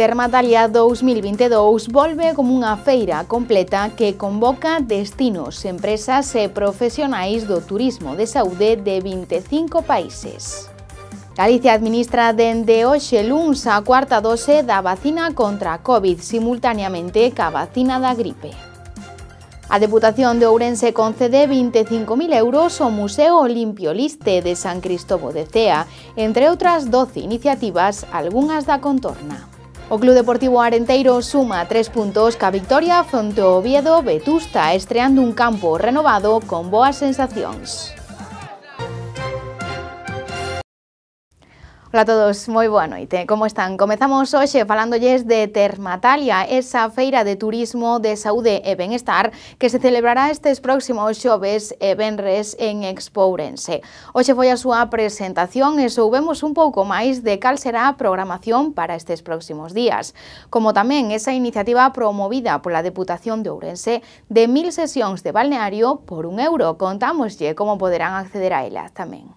Dalia 2022 volve como unha feira completa que convoca destinos, empresas e profesionais do turismo de saúde de 25 países. Galicia administra dende hoxe luns a cuarta dose da vacina contra a COVID simultaneamente ca vacina da gripe. A Deputación de Ourense concede 25.000 euros ao Museo Olimpio Liste de San Cristobo de Cea, entre outras 12 iniciativas, algunhas da contorna. O Club Deportivo Arenteiro suma tres puntos ca victoria fronte ao Oviedo Vetusta estreando un campo renovado con boas sensacións. Ola a todos, moi boa noite. Como están? Comezamos hoxe falándolles de Termatalia, esa feira de turismo de saúde e benestar que se celebrará estes próximos xoves e venres en Expourense. Hoxe foi a súa presentación e soubemos un pouco máis de cal será a programación para estes próximos días, como tamén esa iniciativa promovida pola Deputación de Ourense de mil sesións de balneario por un euro. Contámoslle como poderán acceder a elas tamén.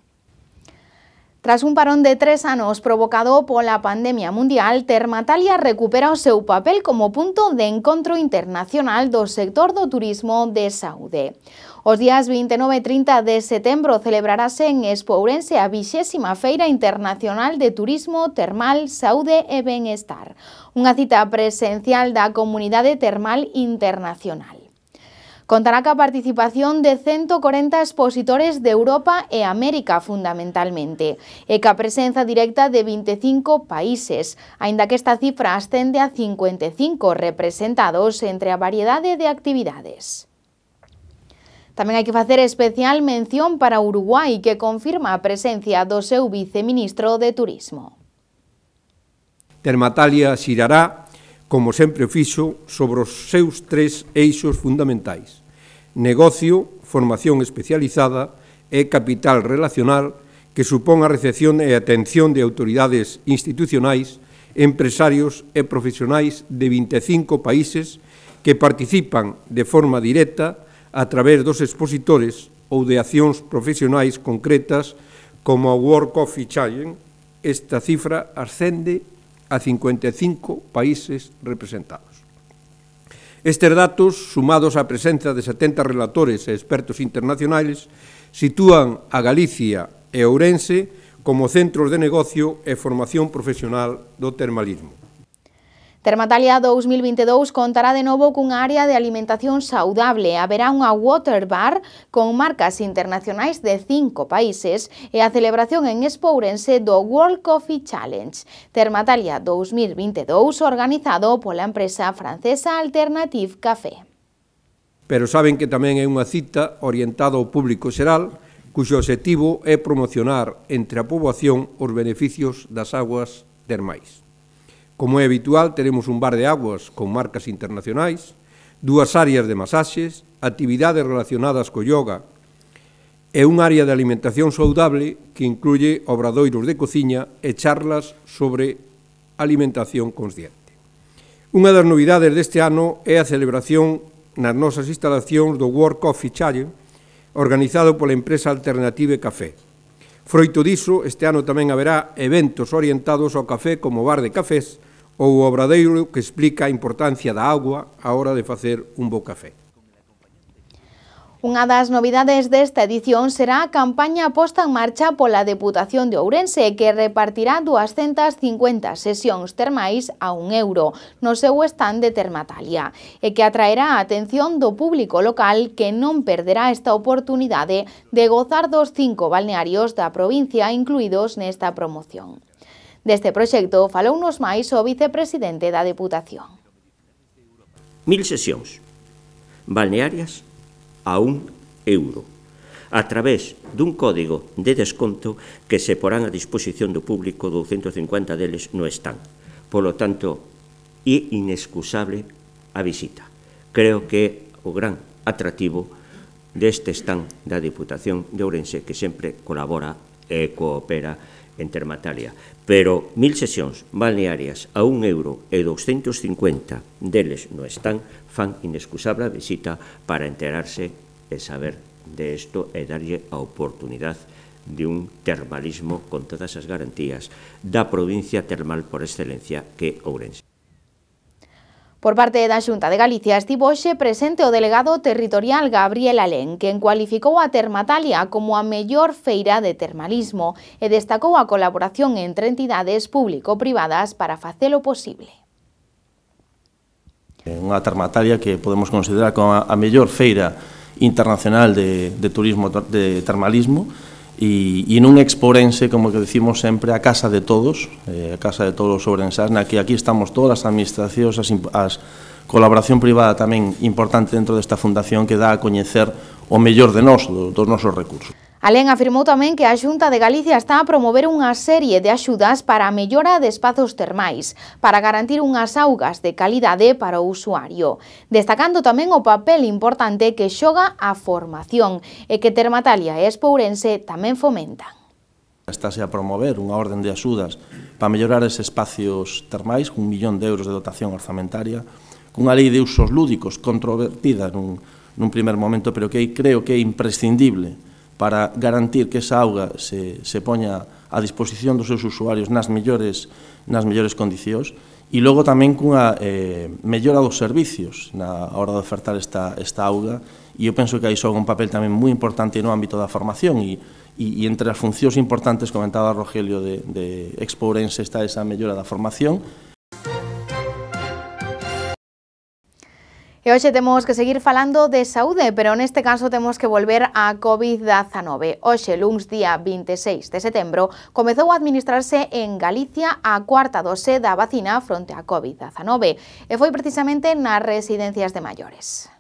Tras un parón de tres anos provocado pola pandemia mundial, Termatalia recupera o seu papel como punto de encontro internacional do sector do turismo de Saúde. Os días 29 e 30 de setembro celebrarase en Espourense a 20ª Feira Internacional de Turismo Termal Saúde e Benestar, unha cita presencial da Comunidade Termal Internacional. Contará ca participación de 140 expositores de Europa e América, fundamentalmente, e ca presenza directa de 25 países, aínda que esta cifra ascende a 55 representados entre a variedade de actividades. Tamén hai que facer especial mención para Uruguai, que confirma a presencia do seu viceministro de Turismo. Termatalia xirará, como sempre fixo, sobre os seus tres eixos fundamentais negocio, formación especializada e capital relacional que supón a recepción e atención de autoridades institucionais, empresarios e profesionais de 25 países que participan de forma directa a través dos expositores ou de accións profesionais concretas como a World Coffee Challenge, esta cifra ascende a 55 países representados. Estes datos, sumados á presenza de 70 relatores e expertos internacionais, sitúan a Galicia e Ourense como centros de negocio e formación profesional do termalismo. Termatalia 2022 contará de novo cunha área de alimentación saudable. Haberá unha water bar con marcas internacionais de cinco países e a celebración en Espourense do World Coffee Challenge. Termatalia 2022 organizado pola empresa francesa Alternative Café. Pero saben que tamén é unha cita orientada ao público xeral, cuxo objetivo é promocionar entre a poboación os beneficios das aguas termais. Como é habitual, teremos un bar de aguas con marcas internacionais, dúas áreas de masaxes, actividades relacionadas co yoga e un área de alimentación saudable que incluye obradoiros de cociña e charlas sobre alimentación consciente. Unha das novidades deste ano é a celebración nas nosas instalacións do World Coffee Challenge organizado pola empresa Alternative Café, Froito diso, este ano tamén haberá eventos orientados ao café como bar de cafés ou o obradeiro que explica a importancia da agua á hora de facer un bo café. Unha das novidades desta edición será a campaña posta en marcha pola Deputación de Ourense que repartirá 250 sesións termais a un euro no seu stand de Termatalia e que atraerá a atención do público local que non perderá esta oportunidade de gozar dos cinco balnearios da provincia incluídos nesta promoción. Deste proxecto falou nos máis o vicepresidente da Deputación. Mil sesións balnearias a un euro a través dun código de desconto que se porán a disposición do público 250 deles no están. Polo tanto, é inexcusable a visita. Creo que é o gran atractivo deste stand da Diputación de Ourense que sempre colabora e coopera en Termatalia, pero mil sesións balnearias a un euro e 250 deles no están, fan inexcusable visita para enterarse e saber de isto e darlle a oportunidade de un termalismo con todas as garantías da provincia termal por excelencia que Ourense. Por parte da Xunta de Galicia estivo hoxe presente o delegado territorial Gabriel Alén, quen cualificou a Termatalia como a mellor feira de termalismo e destacou a colaboración entre entidades público-privadas para facelo posible. Unha Termatalia que podemos considerar como a mellor feira internacional de, de turismo de termalismo e, e nun exporense, como que decimos sempre, a casa de todos, eh, a casa de todos os ourensás, na que aquí estamos todas as administracións, as, as colaboración privada tamén importante dentro desta fundación que dá a coñecer o mellor de nós, dos nosos recursos. Alén afirmou tamén que a Xunta de Galicia está a promover unha serie de axudas para a mellora de espazos termais, para garantir unhas augas de calidade para o usuario, destacando tamén o papel importante que xoga a formación e que Termatalia e Espourense tamén fomentan. Estáse a promover unha orden de axudas para mellorar eses espacios termais cun millón de euros de dotación orzamentaria, cunha lei de usos lúdicos controvertida nun, nun primer momento, pero que creo que é imprescindible para garantir que esa auga se, se poña a disposición dos seus usuarios nas mellores, nas mellores condicións e logo tamén cunha eh, mellora dos servicios na hora de ofertar esta, esta auga e eu penso que aí xoga un papel tamén moi importante no ámbito da formación e, e, e entre as funcións importantes comentaba Rogelio de, de Expo Ourense está esa mellora da formación E hoxe temos que seguir falando de saúde, pero neste caso temos que volver á COVID-19. Hoxe, luns día 26 de setembro, comezou a administrarse en Galicia a cuarta dose da vacina fronte á COVID-19, e foi precisamente nas residencias de maiores.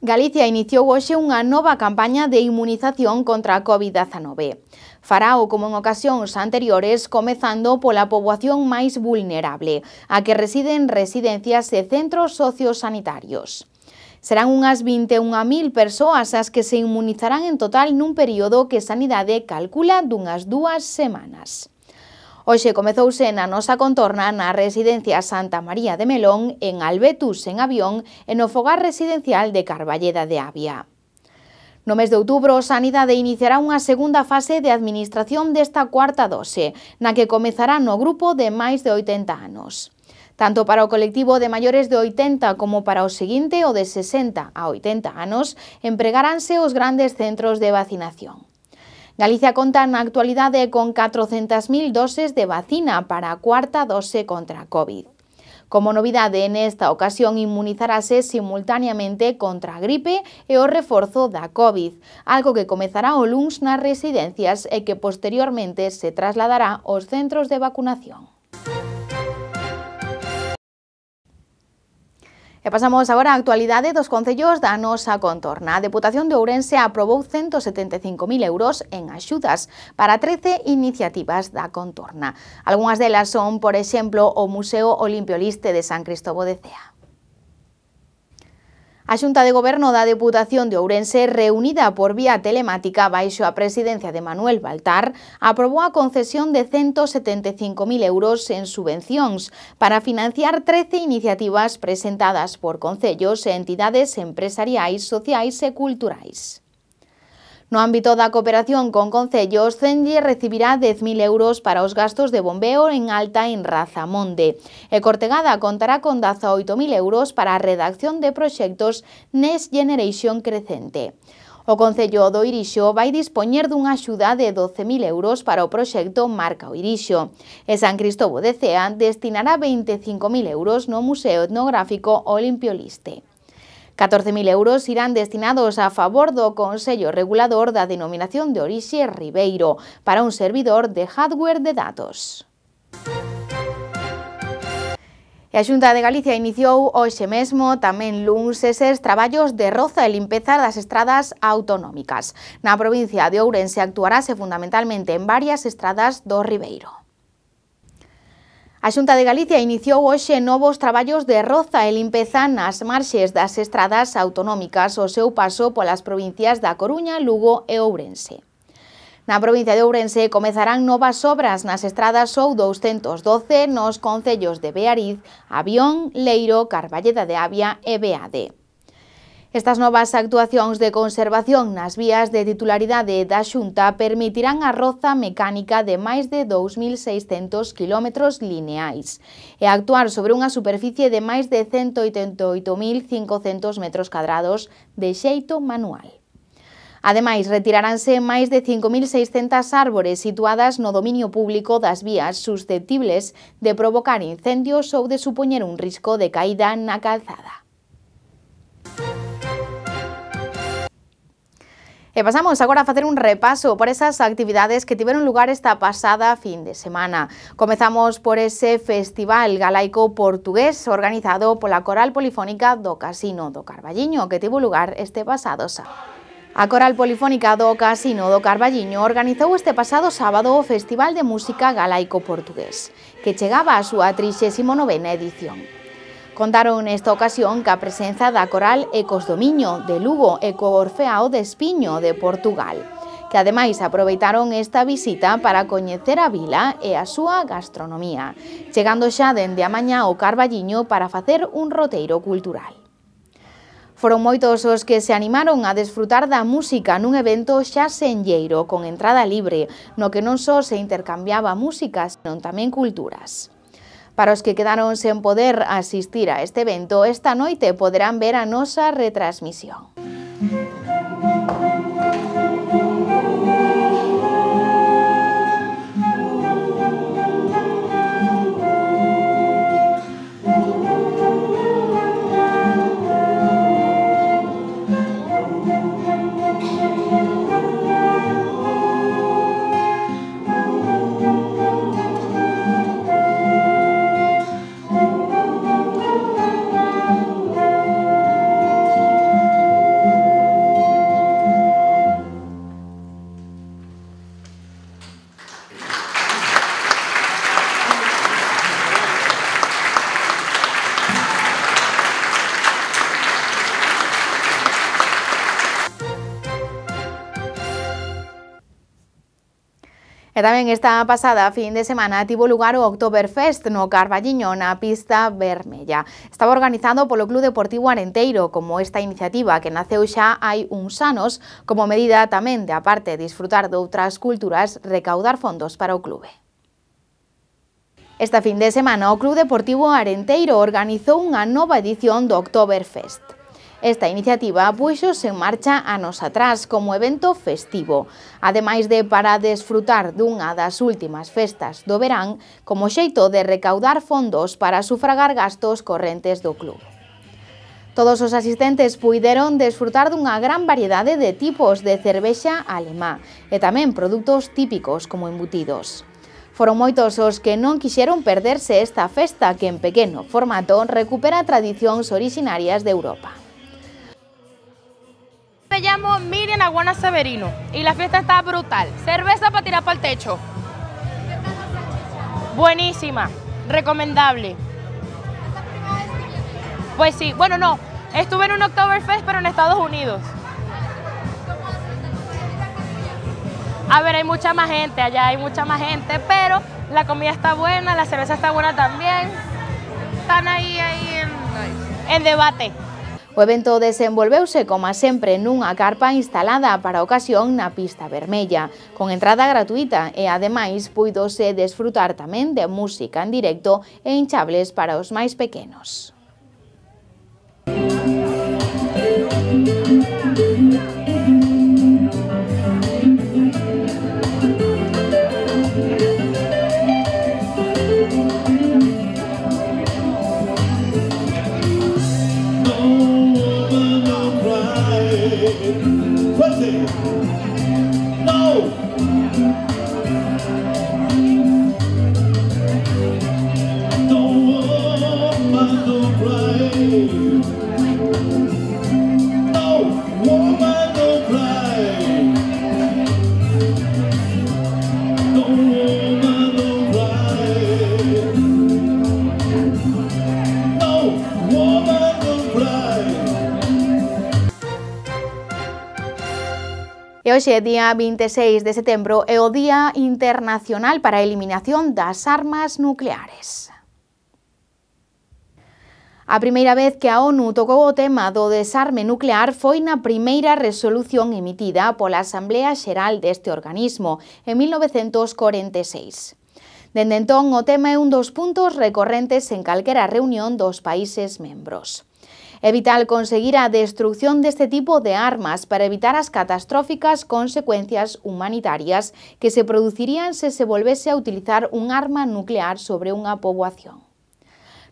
Galicia iniciou hoxe unha nova campaña de inmunización contra a COVID-19. Farao como en ocasións anteriores, comezando pola poboación máis vulnerable, a que residen residencias e centros sociosanitarios. Serán unhas 21.000 persoas as que se inmunizarán en total nun período que Sanidade calcula dunhas dúas semanas. Hoxe comezouse na nosa contorna na residencia Santa María de Melón, en Albetus, en Avión, e no fogar residencial de Carballeda de Avia. No mes de outubro, Sanidade iniciará unha segunda fase de administración desta cuarta dose, na que comezará no grupo de máis de 80 anos. Tanto para o colectivo de maiores de 80 como para o seguinte, o de 60 a 80 anos, empregaránse os grandes centros de vacinación. Galicia conta na actualidade con 400.000 doses de vacina para a cuarta dose contra a COVID. Como novidade, nesta ocasión inmunizarase simultaneamente contra a gripe e o reforzo da COVID, algo que comezará o LUNS nas residencias e que posteriormente se trasladará aos centros de vacunación. E pasamos agora á actualidade dos concellos da nosa contorna. A Deputación de Ourense aprobou 175.000 euros en axudas para 13 iniciativas da contorna. Algúnas delas son, por exemplo, o Museo Olimpioliste de San Cristobo de Cea. A Xunta de Goberno da Deputación de Ourense reunida por vía telemática baixo a presidencia de Manuel Baltar aprobou a concesión de 175.000 euros en subvencións para financiar 13 iniciativas presentadas por concellos e entidades empresariais, sociais e culturais. No ámbito da cooperación con concellos, Cenlle recibirá 10.000 euros para os gastos de bombeo en alta en Razamonde. E Cortegada contará con 18.000 euros para a redacción de proxectos Next Generation Crecente. O Concello do Irixo vai dispoñer dunha axuda de 12.000 euros para o proxecto Marca o Irixo e San Cristobo de Cea destinará 25.000 euros no Museo Etnográfico Olimpioliste. 14.000 euros irán destinados a favor do Consello Regulador da Denominación de Orixe Ribeiro para un servidor de hardware de datos. E a Xunta de Galicia iniciou hoxe mesmo tamén luns eses traballos de roza e limpeza das estradas autonómicas. Na provincia de Ourense actuarase fundamentalmente en varias estradas do Ribeiro. A Xunta de Galicia iniciou hoxe novos traballos de roza e limpezan as marxes das estradas autonómicas o seu paso polas provincias da Coruña, Lugo e Ourense. Na provincia de Ourense comezarán novas obras nas estradas ou 212 nos concellos de Beariz, Avión, Leiro, Carballeda de Avia e Beade. Estas novas actuacións de conservación nas vías de titularidade da Xunta permitirán a roza mecánica de máis de 2.600 km lineais e actuar sobre unha superficie de máis de 188.500 metros cadrados de xeito manual. Ademais, retiraranse máis de 5.600 árbores situadas no dominio público das vías susceptibles de provocar incendios ou de supoñer un risco de caída na calzada. E pasamos agora a facer un repaso por esas actividades que tiveron lugar esta pasada fin de semana. Comezamos por ese festival galaico portugués organizado pola Coral Polifónica do Casino do Carballiño que tivo lugar este pasado sábado. A Coral Polifónica do Casino do Carballiño organizou este pasado sábado o Festival de Música Galaico Portugués, que chegaba á súa 39ª edición. Contaron nesta ocasión ca presenza da coral Ecos do Miño de Lugo e co Orfeao de Espiño de Portugal, que ademais aproveitaron esta visita para coñecer a vila e a súa gastronomía, chegando xa dende a mañá ao Carballiño para facer un roteiro cultural. Foron moitos os que se animaron a desfrutar da música nun evento xa senlleiro, con entrada libre, no que non só se intercambiaba música, senón tamén culturas. Para los que quedaron sin poder asistir a este evento, esta noche podrán ver a nosa retransmisión. E tamén esta pasada fin de semana tivo lugar o Oktoberfest no Carballiño na pista vermella. Estaba organizado polo Club Deportivo Arenteiro como esta iniciativa que naceu xa hai uns anos como medida tamén de aparte disfrutar de outras culturas recaudar fondos para o clube. Esta fin de semana o Club Deportivo Arenteiro organizou unha nova edición do Oktoberfest. Esta iniciativa puxose en marcha anos atrás como evento festivo, ademais de para desfrutar dunha das últimas festas do verán como xeito de recaudar fondos para sufragar gastos correntes do club. Todos os asistentes puideron desfrutar dunha gran variedade de tipos de cervexa alemá e tamén produtos típicos como embutidos. Foron moitos os que non quixeron perderse esta festa que en pequeno formato recupera tradicións orixinarias de Europa. me llamo Miriam Aguana Severino y la fiesta está brutal. Cerveza para tirar para el techo. Buenísima, recomendable. Pues sí, bueno, no. Estuve en un Oktoberfest, pero en Estados Unidos. A ver, hay mucha más gente, allá hay mucha más gente, pero la comida está buena, la cerveza está buena también. Están ahí, ahí en, en debate. O evento desenvolveuse, como sempre, nunha carpa instalada para a ocasión na pista vermella, con entrada gratuita e, ademais, puidose desfrutar tamén de música en directo e hinchables para os máis pequenos. E hoxe, día 26 de setembro, é o Día Internacional para a Eliminación das Armas Nucleares. A primeira vez que a ONU tocou o tema do desarme nuclear foi na primeira resolución emitida pola Asamblea Xeral deste organismo, en 1946. Dende entón, o tema é un dos puntos recorrentes en calquera reunión dos países membros. É vital conseguir a destrucción deste tipo de armas para evitar as catastróficas consecuencias humanitarias que se producirían se se volvese a utilizar un arma nuclear sobre unha poboación.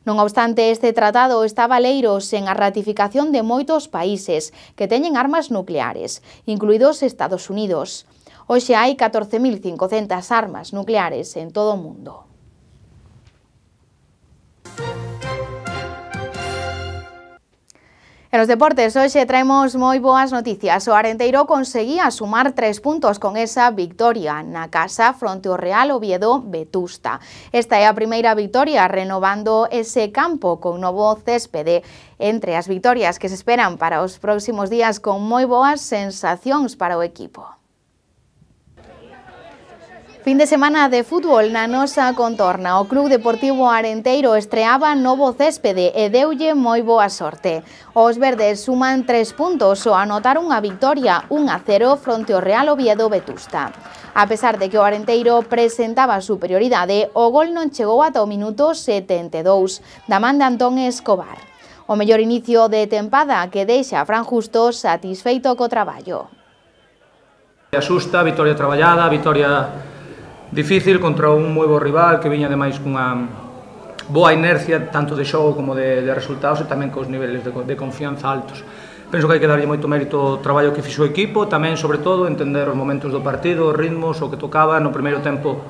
Non obstante, este tratado está valeiro sen a ratificación de moitos países que teñen armas nucleares, incluídos Estados Unidos. Hoxe hai 14.500 armas nucleares en todo o mundo. En nos deportes, hoxe traemos moi boas noticias. O Arenteiro conseguía sumar tres puntos con esa victoria na casa fronte ao Real Oviedo Vetusta. Esta é a primeira victoria renovando ese campo con novo céspede. Entre as victorias que se esperan para os próximos días con moi boas sensacións para o equipo. Fin de semana de fútbol na nosa contorna. O Club Deportivo Arenteiro estreaba novo céspede e deulle moi boa sorte. Os verdes suman tres puntos ao anotar unha victoria 1-0 fronte ao Real Oviedo Betusta. A pesar de que o Arenteiro presentaba superioridade, o gol non chegou ata o minuto 72, da man de Antón Escobar. O mellor inicio de tempada que deixa a Fran Justo satisfeito co traballo. Asusta, vitoria traballada, vitoria difícil contra un moi bo rival que viña ademais cunha boa inercia tanto de xogo como de, de resultados e tamén cos niveles de, de confianza altos. Penso que hai que darlle moito mérito ao traballo que fixo o equipo, tamén, sobre todo, entender os momentos do partido, os ritmos, o que tocaba no primeiro tempo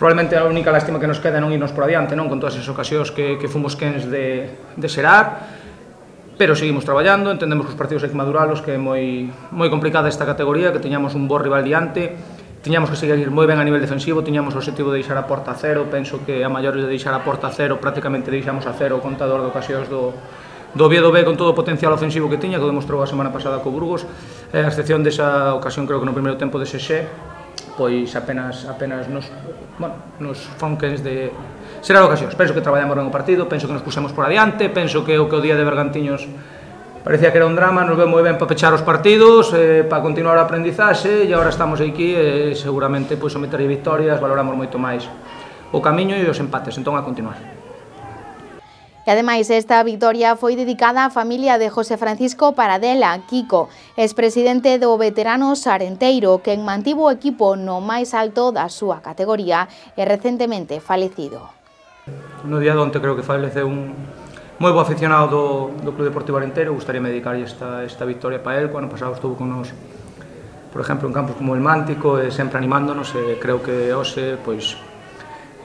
probablemente a única lástima que nos queda non irnos por adiante, non con todas as ocasións que, que fomos quens de, de xerar, pero seguimos traballando, entendemos que os partidos hai que maduralos, que é moi, moi complicada esta categoría, que teñamos un bo rival diante, tiñamos que seguir moi ben a nivel defensivo, tiñamos o objetivo de deixar a porta a cero, penso que a maiores de deixar a porta a cero, prácticamente deixamos a cero o contador de ocasións do, do Viedo B con todo o potencial ofensivo que tiña, que o demostrou a semana pasada co Burgos, eh, a excepción desa ocasión creo que no primeiro tempo de Xexé, pois apenas apenas nos, bueno, nos fonques de será ocasións. Penso que traballamos ben o partido, penso que nos pusemos por adiante, penso que o que o día de Bergantiños parecía que era un drama, nos vemos moi ben para pechar os partidos, eh, para continuar a aprendizaxe e agora estamos aquí e eh, seguramente pois, pues, o meter victorias valoramos moito máis o camiño e os empates, entón a continuar. E ademais esta victoria foi dedicada á familia de José Francisco Paradela, Kiko, expresidente do veterano Sarenteiro, quen mantivo o equipo no máis alto da súa categoría e recentemente falecido. No día de creo que faleceu un, moi bo aficionado do, do Club Deportivo Arentero, gustaríame dedicar esta, esta victoria para él, o ano pasado estuvo con nos, por exemplo, en campos como el Mántico, e sempre animándonos, e creo que hoxe, pois,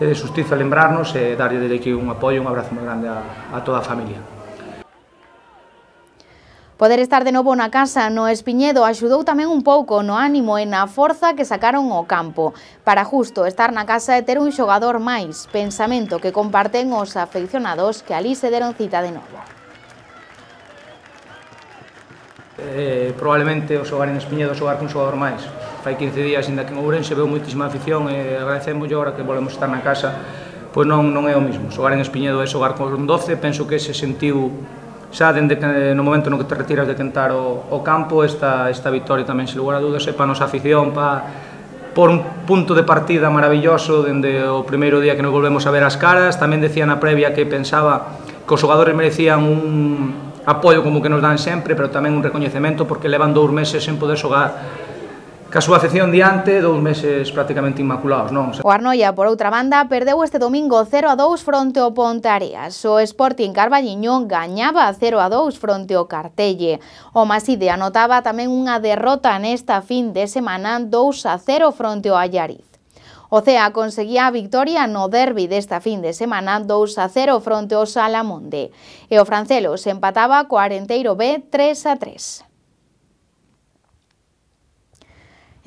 é de justiza lembrarnos e darlle de aquí un apoio, un abrazo moi grande a, a toda a familia. Poder estar de novo na casa no Espiñedo axudou tamén un pouco no ánimo e na forza que sacaron ao campo. Para justo estar na casa e ter un xogador máis, pensamento que comparten os afeccionados que ali se deron cita de novo. Eh, probablemente o xogar en Espiñedo xogar cun xogador máis fai 15 días inda que en Ourense veu moitísima afición e agradecemos agora que volvemos estar na casa pois non, non é o mismo. Xogar en Espiñedo é xogar con 12, penso que se sentiu xa dende que, no momento no que te retiras de tentar o, o campo esta, esta victoria tamén, se lugar a dúdas, e pa nosa afición, pa por un punto de partida maravilloso dende o primeiro día que nos volvemos a ver as caras, tamén decía na previa que pensaba que os xogadores merecían un apoio como que nos dan sempre, pero tamén un recoñecemento porque levan dous meses sen poder xogar ca súa afección diante, dous meses prácticamente inmaculados, non? O Arnoia, por outra banda, perdeu este domingo 0 a 2 fronte ao Pontareas. O Sporting Carballiño gañaba 0 a 2 fronte ao Cartelle. O Maside anotaba tamén unha derrota nesta fin de semana 2 a 0 fronte ao Allariz. O CEA conseguía a victoria no derbi desta fin de semana 2 a 0 fronte ao Salamonde e o Francelos empataba co Arenteiro B 3 a 3.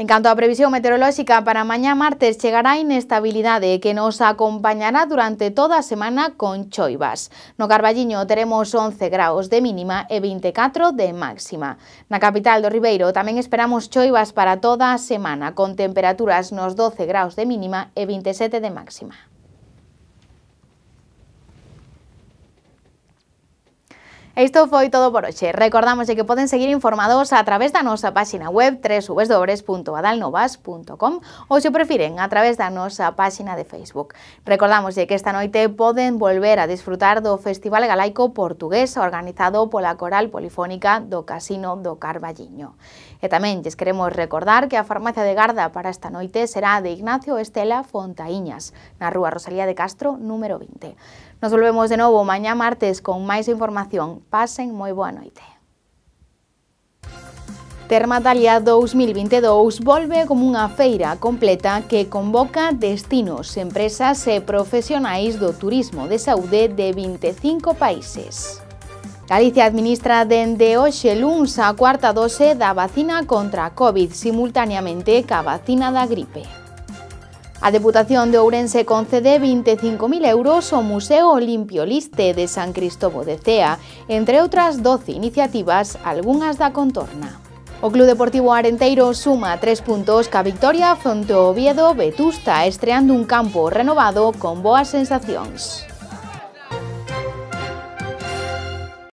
En canto á previsión meteorolóxica, para mañá martes chegará inestabilidade que nos acompañará durante toda a semana con choivas. No Carballiño teremos 11 graus de mínima e 24 de máxima. Na capital do Ribeiro tamén esperamos choivas para toda a semana, con temperaturas nos 12 graus de mínima e 27 de máxima. Isto foi todo por hoxe. Recordamos que poden seguir informados a través da nosa páxina web www.adalnovas.com ou se prefiren a través da nosa páxina de Facebook. Recordamos que esta noite poden volver a disfrutar do Festival Galaico Portugués organizado pola Coral Polifónica do Casino do Carballiño. E tamén lles queremos recordar que a farmacia de Garda para esta noite será de Ignacio Estela Fontaíñas, na Rúa Rosalía de Castro, número 20. Nos volvemos de novo mañá martes con máis información. Pasen moi boa noite. Termatalia 2022 volve como unha feira completa que convoca destinos, empresas e profesionais do turismo de saúde de 25 países. Galicia administra dende hoxe luns a cuarta dose da vacina contra a COVID simultaneamente ca vacina da gripe. A Deputación de Ourense concede 25.000 euros ao Museo Olimpio Liste de San Cristobo de Cea, entre outras 12 iniciativas, algunhas da contorna. O Club Deportivo Arenteiro suma tres puntos ca victoria fronte ao Oviedo Vetusta, estreando un campo renovado con boas sensacións.